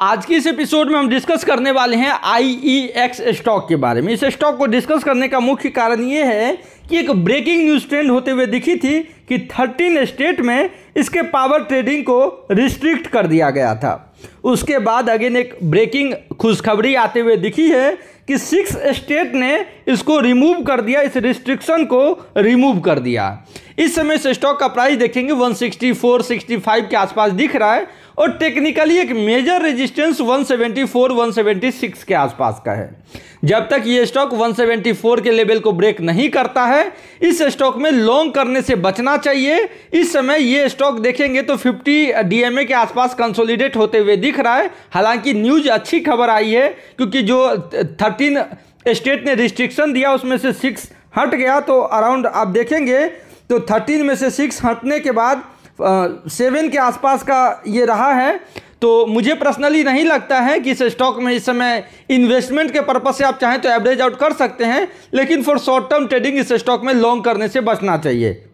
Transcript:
आज के इस एपिसोड में हम डिस्कस करने वाले हैं आई ई एक्स स्टॉक के बारे में इस स्टॉक को डिस्कस करने का मुख्य कारण ये है कि एक ब्रेकिंग न्यूज ट्रेंड होते हुए दिखी थी कि 13 स्टेट में इसके पावर ट्रेडिंग को रिस्ट्रिक्ट कर दिया गया था उसके बाद अगेन एक ब्रेकिंग खुशखबरी आते हुए दिखी है कि सिक्स स्टेट ने इसको रिमूव कर दिया इस रिस्ट्रिक्शन को रिमूव कर दिया इस समय से स्टॉक का प्राइस देखेंगे 164 65 के आसपास दिख रहा है और टेक्निकली एक मेजर रेजिस्टेंस 174 176 के आसपास का है जब तक ये स्टॉक 174 के लेवल को ब्रेक नहीं करता है इस स्टॉक में लॉन्ग करने से बचना चाहिए इस समय ये स्टॉक देखेंगे तो 50 डीएमए के आसपास कंसोलिडेट होते हुए दिख रहा है हालांकि न्यूज अच्छी खबर आई है क्योंकि जो 13 स्टेट ने रिस्ट्रिक्शन दिया उसमें से सिक्स हट गया तो अराउंड आप देखेंगे तो थर्टीन में से सिक्स हटने के बाद सेवन के आसपास का ये रहा है तो मुझे पर्सनली नहीं लगता है कि इस स्टॉक में इस समय इन्वेस्टमेंट के पर्पज से आप चाहें तो एवरेज आउट कर सकते हैं लेकिन फॉर शॉर्ट टर्म ट्रेडिंग इस स्टॉक में लॉन्ग करने से बचना चाहिए